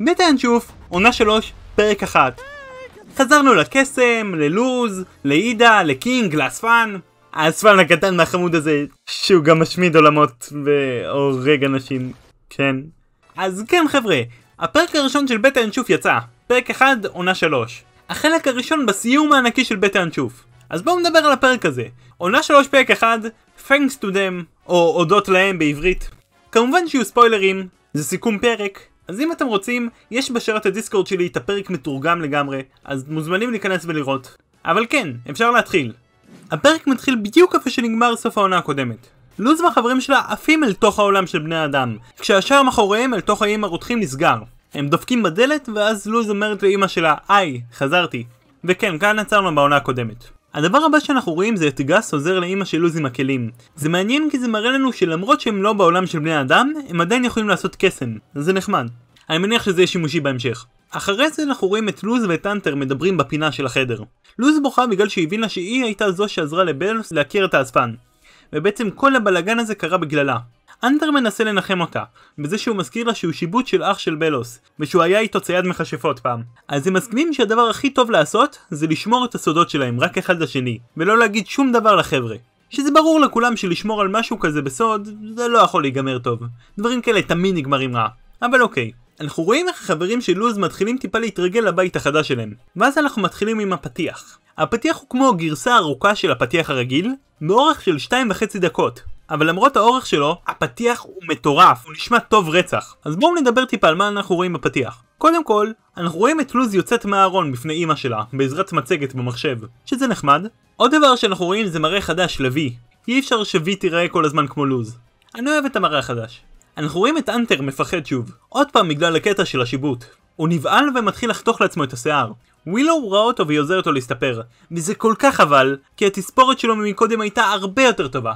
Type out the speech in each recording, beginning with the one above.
בטנשוף, עונה 3, פרק 1. חזרנו לקסם, ללוז, לאידה, לקינג, לאספן. האספן הקטן מהחמוד הזה, שהוא גם משמיד עולמות והורג אנשים, כן. אז כן חבר'ה, הפרק הראשון של בית האנשוף יצא, פרק 1, עונה 3. החלק הראשון בסיום הענקי של בית האנשוף. אז בואו נדבר על הפרק הזה. עונה 3 פרק 1, Thanks to them, או הודות להם בעברית. כמובן שיהיו ספוילרים, זה סיכום פרק, אז אם אתם רוצים, יש בשרת הדיסקורד שלי את הפרק מתורגם לגמרי, אז מוזמנים להיכנס ולראות. אבל כן, אפשר להתחיל. הפרק מתחיל בדיוק איפה שנגמר סוף העונה הקודמת. לוז והחברים שלה עפים אל תוך העולם של בני האדם, כשהשער מאחוריהם אל תוך האיים הרותחים נסגר. הם דופקים בדלת, ואז לוז אומרת לאימא שלה, היי, חזרתי. וכן, כאן עצרנו בעונה הקודמת. הדבר הבא שאנחנו רואים זה את גס עוזר לאימא של לוז עם הכלים. זה מעניין כי זה מראה לנו שלמרות שהם לא בעולם של בני אדם, הם עדיין יכולים לעשות קסם. זה נחמד. אני מניח שזה יהיה שימושי בהמשך. אחרי זה אנחנו רואים את לוז ואת אנטר מדברים בפינה של החדר. לוז בוכה בגלל שהיא הבינה שהיא הייתה זו שעזרה לבלוס להכיר את האספן. ובעצם כל הבלגן הזה קרה בגללה. אנדר מנסה לנחם אותה, בזה שהוא מזכיר לה שהוא שיבוט של אח של בלוס, ושהוא היה איתו צייד מכשפות פעם. אז הם מסכימים שהדבר הכי טוב לעשות, זה לשמור את הסודות שלהם רק אחד לשני, ולא להגיד שום דבר לחבר'ה. שזה ברור לכולם שלשמור על משהו כזה בסוד, זה לא יכול להיגמר טוב. דברים כאלה תמיד נגמרים רע. אבל אוקיי, אנחנו רואים איך החברים של לוז מתחילים טיפה להתרגל לבית החדש שלהם. ואז אנחנו מתחילים עם הפתיח. הפתיח הוא כמו גרסה ארוכה של הפתיח הרגיל, באורך של 2.5 דקות, אבל למרות האורך שלו, הפתיח הוא מטורף, הוא נשמע טוב רצח. אז בואו נדבר טיפה על מה אנחנו רואים בפתיח. קודם כל, אנחנו רואים את לוז יוצאת מהארון בפני אימא שלה, בעזרת מצגת במחשב, שזה נחמד. עוד דבר שאנחנו רואים זה מראה חדש לוי. אי אפשר שווי תיראה כל הזמן כמו לוז. אני אוהב את המראה החדש. אנחנו רואים את אנטר מפחד שוב, עוד פעם בגלל הקטע של השיבוט. הוא נבהל ומתחיל לחתוך לעצמו את השיער. ווילו ראה אותו והיא עוזרת לו להסתפר, וזה כל כך חבל, כי התספורת שלו מקודם הייתה הרבה יותר טובה.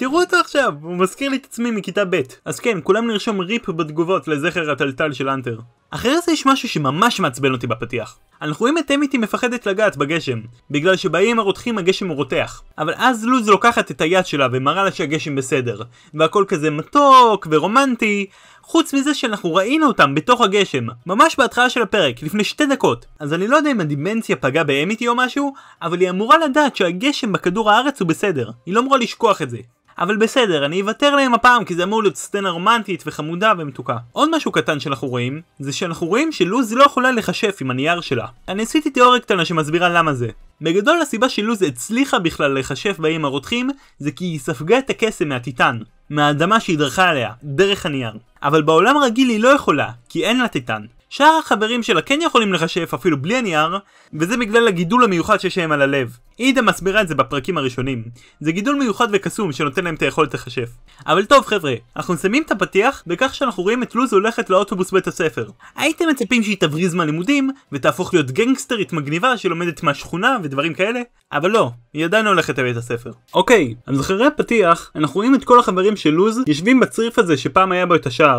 תראו אותו עכשיו, הוא מזכיר לי את עצמי מכיתה ב'. אז כן, כולם נרשום ריפ בתגובות לזכר הטלטל של אנטר. אחרי זה יש משהו שממש מעצבן אותי בפתיח. אנחנו רואים את אמיתי מפחדת לגעת בגשם, בגלל שבאיים הרותחים הגשם הוא רותח. אבל אז לוז לוקחת את היד שלה ומראה לה שהגשם בסדר, והכל כזה מתוק ורומנטי, חוץ מזה שאנחנו ראינו אותם בתוך הגשם, ממש בהתחלה של הפרק, לפני שתי דקות. אז אני לא יודע אם הדימנציה פגעה באמיתי או משהו, אבל היא אמורה לדעת שהגשם בכדור הארץ הוא בסדר, היא לא אמורה לשכוח את זה. אבל בסדר, אני אוותר להם הפעם כי זה אמור להיות סצנה רומנטית וחמודה ומתוקה. עוד משהו קטן שאנחנו רואים, זה שאנחנו רואים שלוז לא יכולה לחשף עם הנייר שלה. אני עשיתי תיאוריה קטנה שמסבירה למה זה. בגדול הסיבה שלוז הצליחה בכלל להיחשף באיים הרותחים, זה כי היא ספגה את הקסם מהטיטן, מהאדמה שהיא דרכה עליה, דרך הנייר. אבל בעולם הרגיל היא לא יכולה, כי אין לה טיטן. שאר החברים שלה כן יכולים לכשף אפילו בלי הנייר, וזה בגלל הגידול המיוחד שיש להם על הלב. אידה מסבירה את זה בפרקים הראשונים. זה גידול מיוחד וקסום שנותן להם את היכולת לכשף. אבל טוב חבר'ה, אנחנו מסיימים את הפתיח בכך שאנחנו רואים את לוז הולכת לאוטובוס בית הספר. הייתם מצפים שהיא תבריז מהלימודים, ותהפוך להיות גנגסטרית מגניבה שלומדת מהשכונה ודברים כאלה, אבל לא, היא עדיין לא הולכת לבית הספר. אוקיי, אז אחרי הפתיח, אנחנו רואים את כל החברים של לוז יושבים בצריף הזה שפעם היה בו את השער.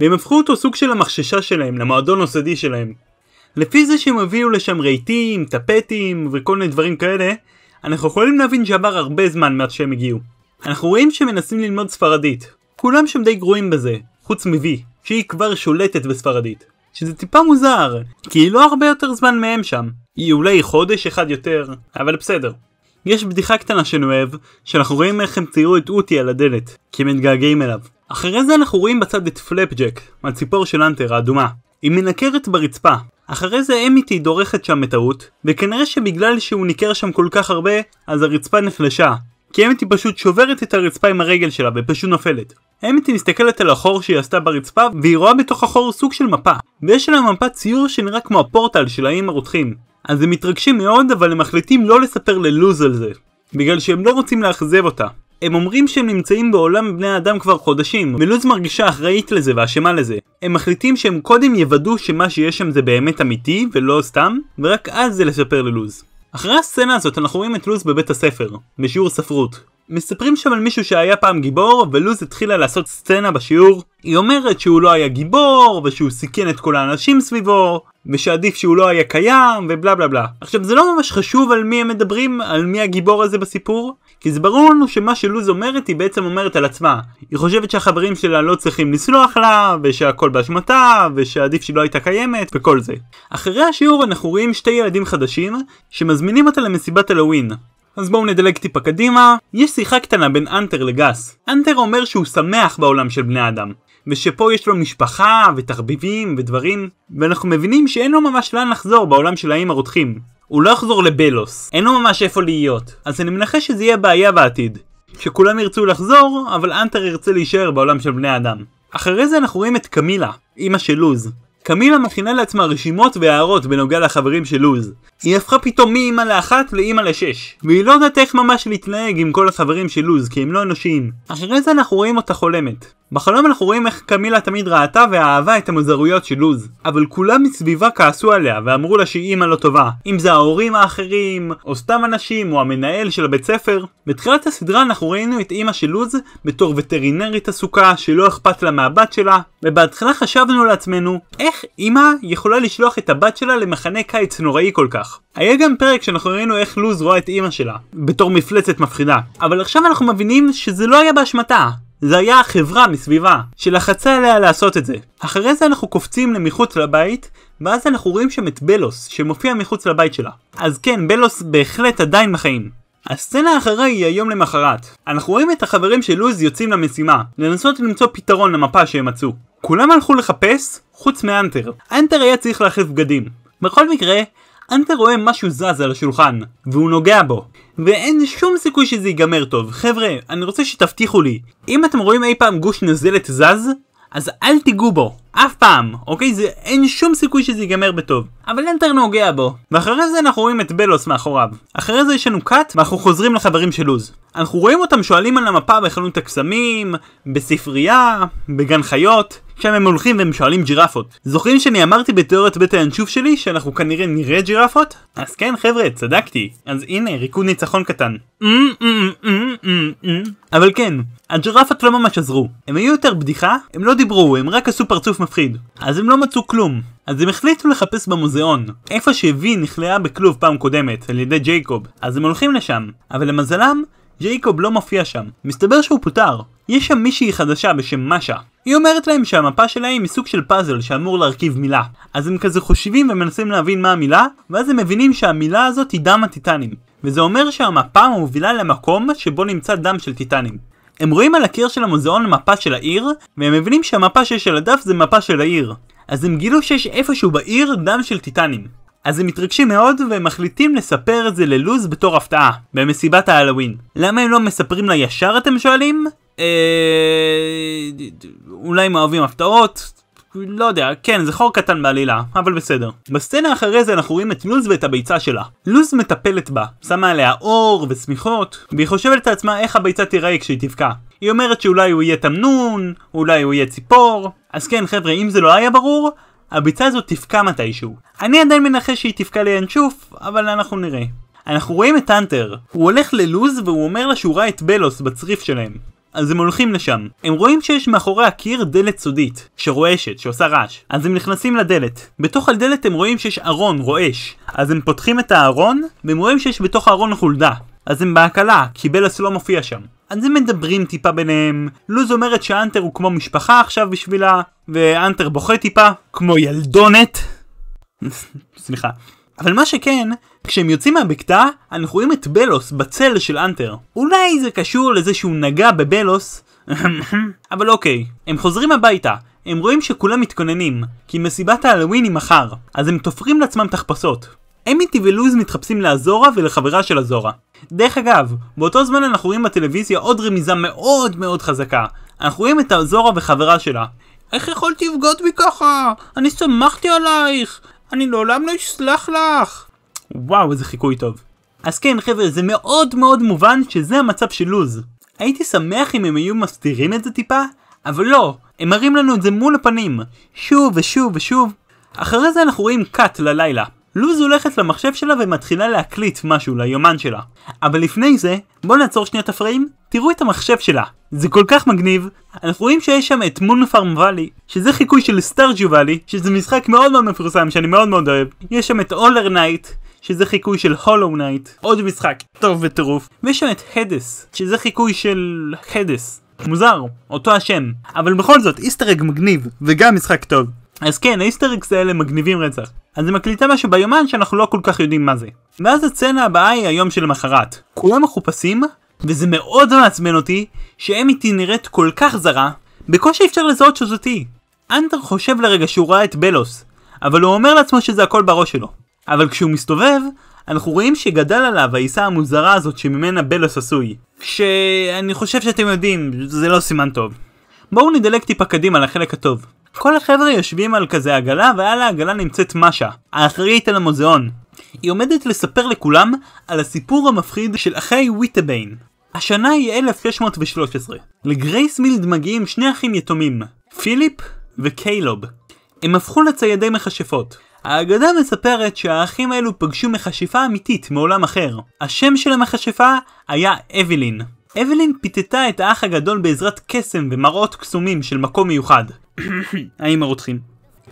והם הפכו אותו סוג של המחששה שלהם, למועדון הסודי שלהם. לפי זה שהם הביאו לשם רהיטים, טפטים וכל מיני דברים כאלה, אנחנו יכולים להבין שעבר הרבה זמן מאז שהם הגיעו. אנחנו רואים שהם מנסים ללמוד ספרדית. כולם שם די גרועים בזה, חוץ מווי, שהיא כבר שולטת בספרדית. שזה טיפה מוזר, כי היא לא הרבה יותר זמן מהם שם. היא אולי חודש אחד יותר, אבל בסדר. יש בדיחה קטנה שאני אוהב, שאנחנו רואים איך הם ציירו את אותי על הדלת, כי הם מתגעגעים אליו. אחרי זה אנחנו רואים בצד את פלפג'ק, הציפור של אנטר האדומה. היא מנקרת ברצפה. אחרי זה אמיתי דורכת שם בטעות, וכנראה שבגלל שהוא ניכר שם כל כך הרבה, אז הרצפה נחלשה. כי אמיתי פשוט שוברת את הרצפה עם הרגל שלה ופשוט נופלת. אמיתי מסתכלת על החור שהיא עשתה ברצפה, והיא רואה בתוך החור סוג של מפה. ויש על המפה ציור שנראה כמו הפורטל של האיים הרותחים. אז הם מתרגשים מאוד, אבל הם מחליטים לא לספר ללוז על זה. בגלל שהם לא רוצים לאכזב אותה. הם אומרים שהם נמצאים בעולם בני האדם כבר חודשים, ולוז מרגישה אחראית לזה ואשמה לזה. הם מחליטים שהם קודם יוודאו שמה שיש שם זה באמת אמיתי ולא סתם, ורק אז זה לספר ללוז. אחרי הסצנה הזאת אנחנו רואים את לוז בבית הספר, בשיעור ספרות. מספרים שם על מישהו שהיה פעם גיבור, ולוז התחילה לעשות סצנה בשיעור. היא אומרת שהוא לא היה גיבור, ושהוא סיכן את כל האנשים סביבו, ושעדיף שהוא לא היה קיים, ובלה בלה בלה. עכשיו זה לא ממש חשוב על מי הם מדברים, על מי הגיבור הזה בסיפור, כי זה ברור לנו שמה שלוז אומרת היא בעצם אומרת על עצמה. היא חושבת שהחברים שלה לא צריכים לסלוח לה, ושהכל באשמתה, ושעדיף שהיא לא הייתה קיימת, וכל זה. אחרי השיעור אנחנו רואים שתי ילדים חדשים, שמזמינים אותה למסיבת הלווין. אז בואו נדלג טיפה קדימה, יש שיחה קטנה בין אנטר לגס. אנטר אומר שהוא שמח בעולם של בני אדם, ושפה יש לו משפחה ותחביבים ודברים, ואנחנו מבינים שאין לו ממש לאן לחזור בעולם של האיים הרותחים. הוא לא יחזור לבלוס, אין לו ממש איפה להיות, אז אני מנחש שזה יהיה בעיה בעתיד. שכולם ירצו לחזור, אבל אנטר ירצה להישאר בעולם של בני אדם. אחרי זה אנחנו רואים את קמילה, אימא של לוז. קמילה מכינה לעצמה רשימות והערות בנוגע לחברים של לוז. היא הפכה פתאום מאימא לאחת לאימא לשש, והיא לא יודעת איך ממש להתנהג עם כל החברים של לוז, כי הם לא אנושיים. אחרי זה אנחנו רואים אותה חולמת. בחלום אנחנו רואים איך קמילה תמיד ראתה ואהבה את המוזרויות של לוז, אבל כולם מסביבה כעסו עליה ואמרו לה שהיא אימא לא טובה, אם זה ההורים האחרים, או סתם אנשים, או המנהל של הבית ספר. בתחילת הסדרה אנחנו ראינו את אימא של לוז בתור וטרינרית עסוקה שלא אכפת לה מהבת שלה, ובהתחלה חשבנו לעצמנו, איך אימא יכולה לשלוח את הבת שלה למחנה קיץ נוראי כל כך? היה גם פרק שאנחנו ראינו איך לוז רואה את אימא שלה, בתור מפלצת מפחידה, אבל עכשיו אנחנו מבינים שזה לא היה באשמתה, זה היה החברה מסביבה, שלחצה עליה לעשות את זה. אחרי זה אנחנו קופצים למחוץ לבית, ואז אנחנו רואים שם את בלוס, שמופיע מחוץ לבית שלה. אז כן, בלוס בהחלט עדיין בחיים. הסצנה האחרה היא היום למחרת. אנחנו רואים את החברים של לוז יוצאים למשימה, לנסות למצוא פתרון למפה שהם מצאו. כולם הלכו לחפש, חוץ מאנטר. אנטר היה צריך להחליף בגדים. בכל מקרה, אנטר רואה משהו זז על השולחן, והוא נוגע בו. ואין שום סיכוי שזה ייגמר טוב. חבר'ה, אני רוצה שתבטיחו לי, אם אתם רואים אי פעם גוש נזלת זז, אז אל תיגעו בו. אף פעם, אוקיי? זה, אין שום סיכוי שזה ייגמר בטוב. אבל לנטר נוגע בו. ואחרי זה אנחנו רואים את בלוס מאחוריו. אחרי זה יש לנו קאט, ואנחנו חוזרים לחברים של לוז. אנחנו רואים אותם שואלים על המפה בחנות הקסמים, בספרייה, בגן חיות. שם הם הולכים והם שואלים ג'ירפות. זוכרים שאני אמרתי בתיאוריית בית הינשוף שלי שאנחנו כנראה נראה ג'ירפות? אז כן חבר'ה, צדקתי. אז הנה, ריקוד ניצחון קטן. אבל כן, הג'ירפות לא ממש עזרו. הם היו יותר בדיחה, הם לא דיברו, הם רק עשו פרצוף מפחיד. מפחיד. אז הם לא מצאו כלום. אז הם החליטו לחפש במוזיאון, איפה שווי נכלאה בכלוב פעם קודמת, על ידי ג'ייקוב, אז הם הולכים לשם, אבל למזלם, ג'ייקוב לא מופיע שם. מסתבר שהוא פוטר. יש שם מישהי חדשה בשם משה. היא אומרת להם שהמפה שלהם היא סוג של פאזל שאמור להרכיב מילה. אז הם כזה חושבים ומנסים להבין מה המילה, ואז הם מבינים שהמילה הזאת היא דם הטיטנים. וזה אומר שהמפה מובילה למקום שבו נמצא דם של טיטנים. הם רואים על הקיר של המוזיאון מפה של העיר, והם מבינים שהמפה שיש על הדף זה מפה של העיר. אז הם גילו שיש איפשהו בעיר דם של טיטנים. אז הם מתרגשים מאוד והם מחליטים לספר את זה ללוז בתור הפתעה, במסיבת ההלווין. למה הם לא מספרים לה ישר אתם שואלים? אה... אולי הם אוהבים הפתעות? לא יודע, כן, זה חור קטן בעלילה, אבל בסדר. בסצנה אחרי זה אנחנו רואים את לוז ואת הביצה שלה. לוז מטפלת בה, שמה עליה אור ושמיכות, והיא חושבת לעצמה איך הביצה תיראה כשהיא תבקע. היא אומרת שאולי הוא יהיה תמנון, אולי הוא יהיה ציפור. אז כן, חבר'ה, אם זה לא היה ברור, הביצה הזאת תבקע מתישהו. אני עדיין מנחש שהיא תבקע לינשוף, אבל אנחנו נראה. אנחנו רואים את האנטר, הוא הולך ללוז והוא אומר לה שהוא ראה את בלוס בצריף שלהם. אז הם הולכים לשם. הם רואים שיש מאחורי הקיר דלת סודית, שרועשת, שעושה רעש. אז הם נכנסים לדלת. בתוך הדלת הם רואים שיש ארון רועש. אז הם פותחים את הארון, והם רואים שיש בתוך הארון חולדה. אז הם בהקלה, כי בלס לא מופיע שם. אז הם מדברים טיפה ביניהם, לוז אומרת שאנטר הוא כמו משפחה עכשיו בשבילה, ואנטר בוכה טיפה, כמו ילדונת. סליחה. אבל מה שכן, כשהם יוצאים מהבקתה, אנחנו רואים את בלוס בצל של אנטר. אולי זה קשור לזה שהוא נגע בבלוס, אבל אוקיי. הם חוזרים הביתה, הם רואים שכולם מתכוננים, כי מסיבת ההלווין היא מחר, אז הם תופרים לעצמם תחפשות. אמיתי ולוז מתחפשים לאזורה ולחברה של אזורה. דרך אגב, באותו זמן אנחנו רואים בטלוויזיה עוד רמיזה מאוד מאוד חזקה. אנחנו רואים את אזורה וחברה שלה. איך יכולתי לבגוד בי ככה? אני שמחתי עלייך! אני לעולם לא אסלח לך! וואו, איזה חיקוי טוב. אז כן, חבר'ה, זה מאוד מאוד מובן שזה המצב של לוז. הייתי שמח אם הם היו מסתירים את זה טיפה, אבל לא, הם מראים לנו את זה מול הפנים. שוב ושוב ושוב. אחרי זה אנחנו רואים קאט ללילה. לוז הולכת למחשב שלה ומתחילה להקליט משהו ליומן שלה. אבל לפני זה, בואו נעצור שנייה את הפריים, תראו את המחשב שלה. זה כל כך מגניב, אנחנו רואים שיש שם את מון פארם וואלי, שזה חיקוי של סטארג'ו וואלי, שזה משחק מאוד מאוד מפורסם שאני מאוד מאוד אוהב. יש שם את אולר נייט, שזה חיקוי של הולו נייט, עוד משחק טוב וטירוף, ויש שם את הדס, שזה חיקוי של הדס. מוזר, אותו השם, אבל בכל זאת איסטראג מגניב, וגם משחק טוב. אז כן, האיסטריקס האלה מגניבים רצח. אז היא מקליטה משהו ביומן שאנחנו לא כל כך יודעים מה זה. ואז הסצנה הבאה היא היום שלמחרת. כולם מחופשים, וזה מאוד מעצבן אותי, שאמיתי נראית כל כך זרה, בקושי אפשר לזהות שזאתי. אנדר חושב לרגע שהוא ראה את בלוס, אבל הוא אומר לעצמו שזה הכל בראש שלו. אבל כשהוא מסתובב, אנחנו רואים שגדל עליו העיסה המוזרה הזאת שממנה בלוס עשוי. כשאני חושב שאתם יודעים, זה לא סימן טוב. בואו נדלג טיפה קדימה לחלק הטוב. כל החבר'ה יושבים על כזה עגלה, ועל העגלה נמצאת משה, האחראית על המוזיאון. היא עומדת לספר לכולם על הסיפור המפחיד של אחי ויטביין. השנה היא 1613. לגרייס מילד מגיעים שני אחים יתומים, פיליפ וקיילוב. הם הפכו לציידי מכשפות, האגדה מספרת שהאחים האלו פגשו מכשפה אמיתית מעולם אחר. השם של המכשפה היה אבלין. אבלין פיתתה את האח הגדול בעזרת קסם ומראות קסומים של מקום מיוחד. האם הרוצחים?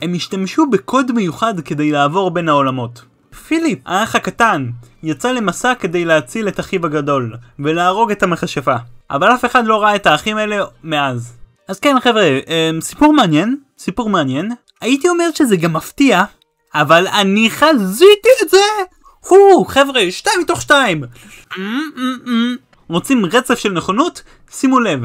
הם השתמשו בקוד מיוחד כדי לעבור בין העולמות. פיליפ, האח הקטן, יצא למסע כדי להציל את אחיו הגדול, ולהרוג את המכשפה. אבל אף אחד לא ראה את האחים האלה מאז. אז כן חבר'ה, אמ, סיפור מעניין, סיפור מעניין. הייתי אומר שזה גם מפתיע, אבל אני חזיתי את זה! הו, חבר'ה, שתיים מתוך שתיים! Mm, mm, mm. רוצים רצף של נכונות? שימו לב.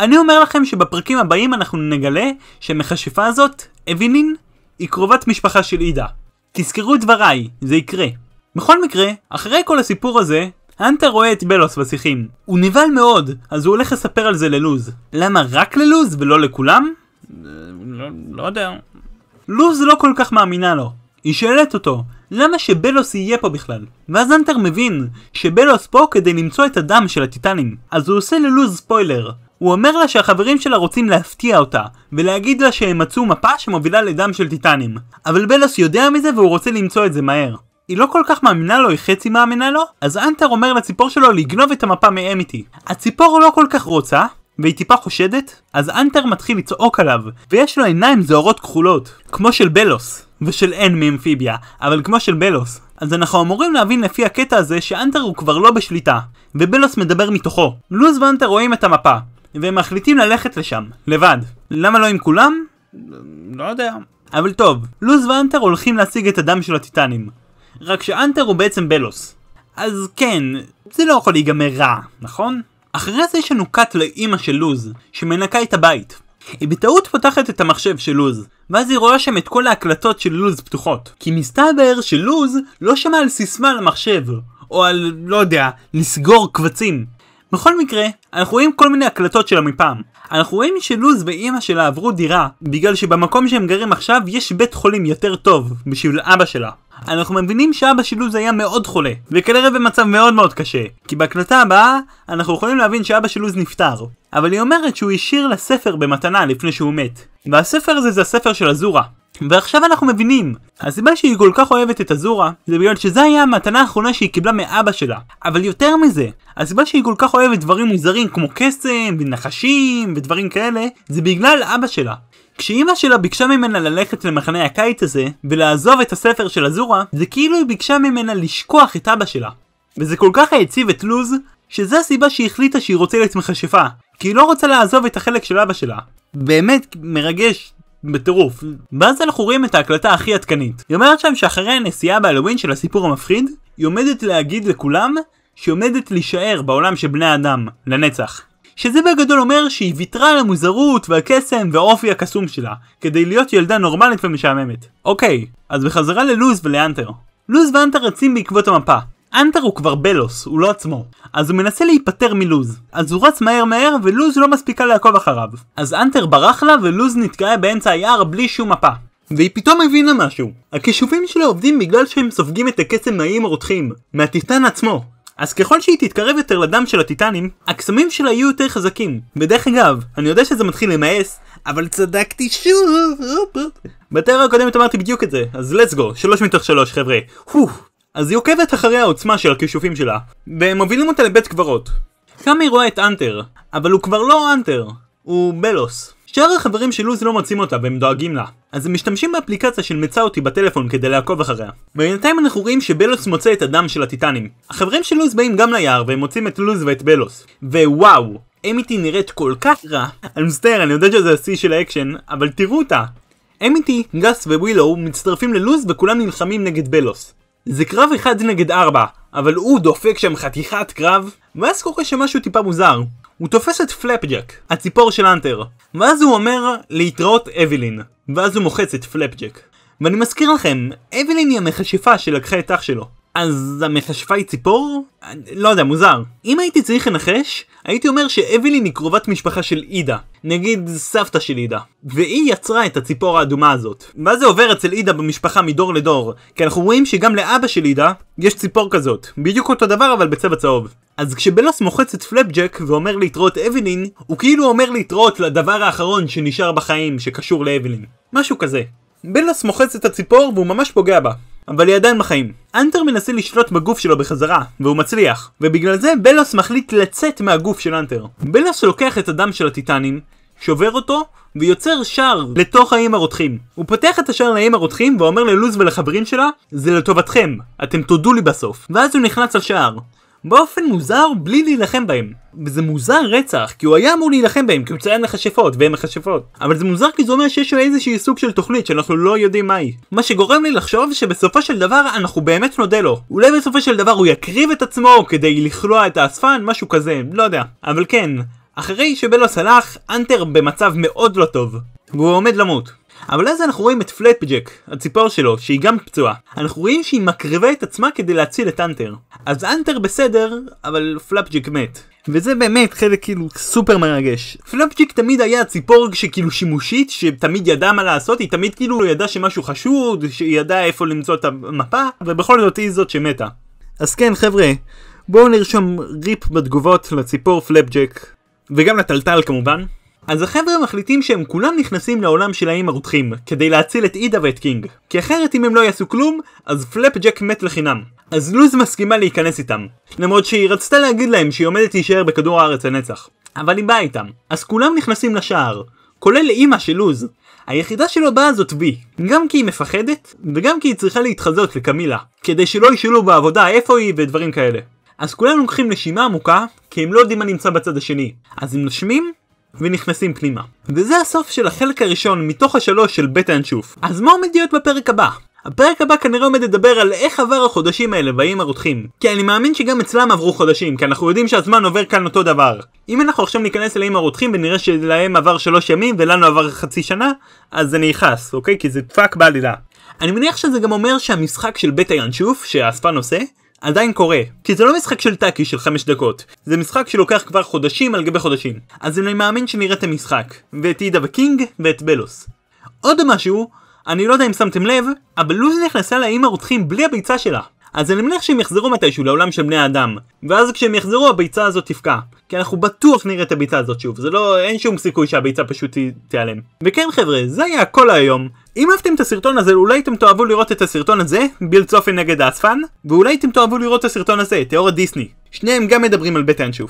אני אומר לכם שבפרקים הבאים אנחנו נגלה שמכשפה הזאת, אבינין, היא קרובת משפחה של עידה. תזכרו את דבריי, זה יקרה. בכל מקרה, אחרי כל הסיפור הזה, האנטר רואה את בלוס בשיחים. הוא נבהל מאוד, אז הוא הולך לספר על זה ללוז. למה רק ללוז ולא לכולם? אה, לא, לא יודע. לוז לא כל כך מאמינה לו, היא שואלת אותו, למה שבלוס יהיה פה בכלל? ואז אנטר מבין שבלוס פה כדי למצוא את הדם של הטיטנים. אז הוא עושה ללוז ספוילר. הוא אומר לה שהחברים שלה רוצים להפתיע אותה, ולהגיד לה שהם מצאו מפה שמובילה לדם של טיטנים. אבל בלוס יודע מזה והוא רוצה למצוא את זה מהר. היא לא כל כך מאמינה לו, היא חצי מאמינה לו, אז אנטר אומר לציפור שלו לגנוב את המפה מאמיתי. הציפור לא כל כך רוצה, והיא טיפה חושדת, אז אנטר מתחיל לצעוק עליו, ויש לו עיניים זוהרות כחולות, כמו של בלוס. ושל אין מאמפיביה, אבל כמו של בלוס. אז אנחנו אמורים להבין לפי הקטע הזה שאנטר הוא כבר לא בשליטה, ובלוס מדבר מתוכו. לוז ואנטר רואים את המפה, והם מחליטים ללכת לשם, לבד. למה לא עם כולם? לא יודע. אבל טוב, לוז ואנטר הולכים להשיג את הדם של הטיטנים. רק שאנטר הוא בעצם בלוס. אז כן, זה לא יכול להיגמר רע, נכון? אחרי זה יש לנו קאט לאימא של לוז, שמנקה את הבית, היא בטעות פותחת את המחשב של לוז, ואז היא רואה שם את כל ההקלטות של לוז פתוחות. כי מסתבר שלוז לא שמע על סיסמה למחשב, או על, לא יודע, לסגור קבצים. בכל מקרה, אנחנו רואים כל מיני הקלטות שלה מפעם. אנחנו רואים שלוז ואימא שלה עברו דירה, בגלל שבמקום שהם גרים עכשיו יש בית חולים יותר טוב בשביל אבא שלה. אנחנו מבינים שאבא של לוז היה מאוד חולה, וכנראה במצב מאוד מאוד קשה, כי בהקלטה הבאה אנחנו יכולים להבין שאבא של לוז נפטר, אבל היא אומרת שהוא השאיר לה ספר במתנה לפני שהוא מת. והספר הזה זה הספר של אזורה. ועכשיו אנחנו מבינים, הסיבה שהיא כל כך אוהבת את אזורה, זה בגלל שזה היה המתנה האחרונה שהיא קיבלה מאבא שלה. אבל יותר מזה, הסיבה שהיא כל כך אוהבת דברים מוזרים כמו קסם, ונחשים, ודברים כאלה, זה בגלל אבא שלה. כשאימא שלה ביקשה ממנה ללכת למחנה הקיץ הזה, ולעזוב את הספר של אזורה, זה כאילו היא ביקשה ממנה לשכוח את אבא שלה. וזה כל כך העציב את לוז, שזה הסיבה שהיא החליטה שהיא רוצה להיות מכשפה, כי היא לא רוצה לעזוב את החלק של אבא שלה. באמת מרגש. בטירוף. ואז אנחנו רואים את ההקלטה הכי עדכנית. היא אומרת שם שאחרי הנסיעה בהלווין של הסיפור המפחיד, היא עומדת להגיד לכולם שהיא עומדת להישאר בעולם של בני האדם, לנצח. שזה בגדול אומר שהיא ויתרה על המוזרות והקסם והאופי הקסום שלה, כדי להיות ילדה נורמלית ומשעממת. אוקיי, אז בחזרה ללוז ולאנטר. לוז ואנטר רצים בעקבות המפה, אנטר הוא כבר בלוס, הוא לא עצמו. אז הוא מנסה להיפטר מלוז. אז הוא רץ מהר מהר, ולוז לא מספיקה לעקוב אחריו. אז אנטר ברח לה, ולוז נתקעה באמצע היער בלי שום מפה. והיא פתאום הבינה משהו. הכישובים שלה עובדים בגלל שהם סופגים את הקסם מהאיים הרותחים. מהטיטן עצמו. אז ככל שהיא תתקרב יותר לדם של הטיטנים, הקסמים שלה יהיו יותר חזקים. ודרך אגב, אני יודע שזה מתחיל למאס, אבל צדקתי שוב! בתיאור הקודמת אמרתי בדיוק את זה, אז let's go, 3 מתוך שלוש חבר'ה. אז היא עוקבת אחרי העוצמה של הכישופים שלה, והם מובילים אותה לבית קברות. שם היא רואה את אנטר, אבל הוא כבר לא אנטר, הוא בלוס. שאר החברים של לוז לא מוצאים אותה והם דואגים לה, אז הם משתמשים באפליקציה של מצא אותי בטלפון כדי לעקוב אחריה. בינתיים אנחנו רואים שבלוס מוצא את הדם של הטיטנים. החברים של לוז באים גם ליער והם מוצאים את לוז ואת בלוס. ווואו, אמיתי נראית כל כך רע. אני מצטער, אני יודע שזה השיא של האקשן, אבל תראו אותה. אמיתי, גס ווילו מצטרפים ללוז וכולם נלחמים נגד בלוס. זה קרב אחד נגד ארבע, אבל הוא דופק שם חתיכת קרב, ואז קורה שמשהו טיפה מוזר. הוא תופס את פלאפג'ק, הציפור של אנטר, ואז הוא אומר להתראות אבילין, ואז הוא מוחץ את פלאפג'ק. ואני מזכיר לכם, אבילין היא המכשפה שלקחה את אח שלו. אז המכשפה היא ציפור? לא יודע, מוזר. אם הייתי צריך לנחש, הייתי אומר שאבילין היא קרובת משפחה של עידה. נגיד סבתא של עידה. והיא יצרה את הציפור האדומה הזאת. ואז זה עובר אצל עידה במשפחה מדור לדור. כי אנחנו רואים שגם לאבא של עידה יש ציפור כזאת. בדיוק אותו דבר אבל בצבע צהוב. אז כשבלוס מוחץ את פלפג'ק ואומר להתראות אבילין, הוא כאילו אומר להתראות לדבר האחרון שנשאר בחיים שקשור לאבילין. משהו כזה. בלוס מוחץ את הציפור והוא ממש פוגע בה. אבל היא עדיין בחיים. אנטר מנסה לשלוט בגוף שלו בחזרה, והוא מצליח, ובגלל זה בלוס מחליט לצאת מהגוף של אנטר. בלוס לוקח את הדם של הטיטנים, שובר אותו, ויוצר שער לתוך האיים הרותחים. הוא פותח את השער לאיים הרותחים ואומר ללוז ולחברים שלה, זה לטובתכם, אתם תודו לי בסוף. ואז הוא נכנס לשער. באופן מוזר בלי להילחם בהם. וזה מוזר רצח, כי הוא היה אמור להילחם בהם, כי הוא ציין מכשפות, והם מכשפות. אבל זה מוזר כי זה אומר שיש לו איזשהי סוג של תוכנית שאנחנו לא יודעים מהי. מה שגורם לי לחשוב שבסופו של דבר אנחנו באמת נודה לו. אולי בסופו של דבר הוא יקריב את עצמו כדי לכלוע את האספן, משהו כזה, לא יודע. אבל כן, אחרי שבלוס הלך, אנטר במצב מאוד לא טוב. והוא עומד למות. אבל אז אנחנו רואים את פלטג'ק, הציפור שלו, שהיא גם פצועה. אנחנו רואים שהיא מקריבה את עצמה כדי להציל את אנטר. אז אנטר בסדר, אבל פלאפג'יק מת. וזה באמת חלק כאילו סופר מרגש. פלאפג'יק תמיד היה ציפור שכאילו שימושית, שתמיד ידעה מה לעשות, היא תמיד כאילו ידעה שמשהו חשוד, שהיא ידעה איפה למצוא את המפה, ובכל זאת היא זאת שמתה. אז כן חבר'ה, בואו נרשום ריפ בתגובות לציפור פלאפג'ק, וגם לטלטל כמובן. אז החבר'ה מחליטים שהם כולם נכנסים לעולם של האיים הרותחים, כדי להציל את אידה ואת קינג. כי אחרת אם הם לא יעשו כלום, אז פלאפ ג'ק מת לחינם. אז לוז מסכימה להיכנס איתם. למרות שהיא רצתה להגיד להם שהיא עומדת להישאר בכדור הארץ לנצח. אבל היא באה איתם. אז כולם נכנסים לשער. כולל אימא של לוז. היחידה שלו באה זאת וי, גם כי היא מפחדת, וגם כי היא צריכה להתחזות לקמילה, כדי שלא ישאלו בעבודה איפה היא ודברים כאלה. אז כולם לוקחים נשימה עמוקה, כי הם לא יודעים מה נמצא בצד השני. אז הם נושמים, ונכנסים פנימה. וזה הסוף של החלק הראשון מתוך השלוש של בית האנשוף. אז מה עומד להיות בפרק הבא? הפרק הבא כנראה עומד לדבר על איך עבר החודשים האלה והאם הרותחים. כי אני מאמין שגם אצלם עברו חודשים, כי אנחנו יודעים שהזמן עובר כאן אותו דבר. אם אנחנו עכשיו ניכנס אל האם הרותחים ונראה שלהם עבר שלוש ימים ולנו עבר חצי שנה, אז אני אכעס, אוקיי? כי זה פאק בעלילה. אני מניח שזה גם אומר שהמשחק של בית הינשוף, שהאספן עושה, עדיין קורה. כי זה לא משחק של טאקי של 5 דקות, זה משחק שלוקח כבר חודשים על גבי חודשים. אז אני מאמין שנראה את המשחק, ואת עידה וקינג, ואת בלוס. עוד משהו, אני לא יודע אם שמתם לב, אבל לוז נכנסה לאיים הרוצחים בלי הביצה שלה. אז אני מניח שהם יחזרו מתישהו לעולם של בני האדם, ואז כשהם יחזרו הביצה הזאת תפקע. כי אנחנו בטוח נראה את הביצה הזאת שוב, זה לא, אין שום סיכוי שהביצה פשוט תיעלם. וכן חבר'ה, זה היה הכל היום, אם אהבתם את הסרטון הזה, אולי אתם תאהבו לראות את הסרטון הזה, ביל צופן נגד אספן, ואולי אתם תאהבו לראות את הסרטון הזה, תיאוריה דיסני. שניהם גם מדברים על בית האנשוף.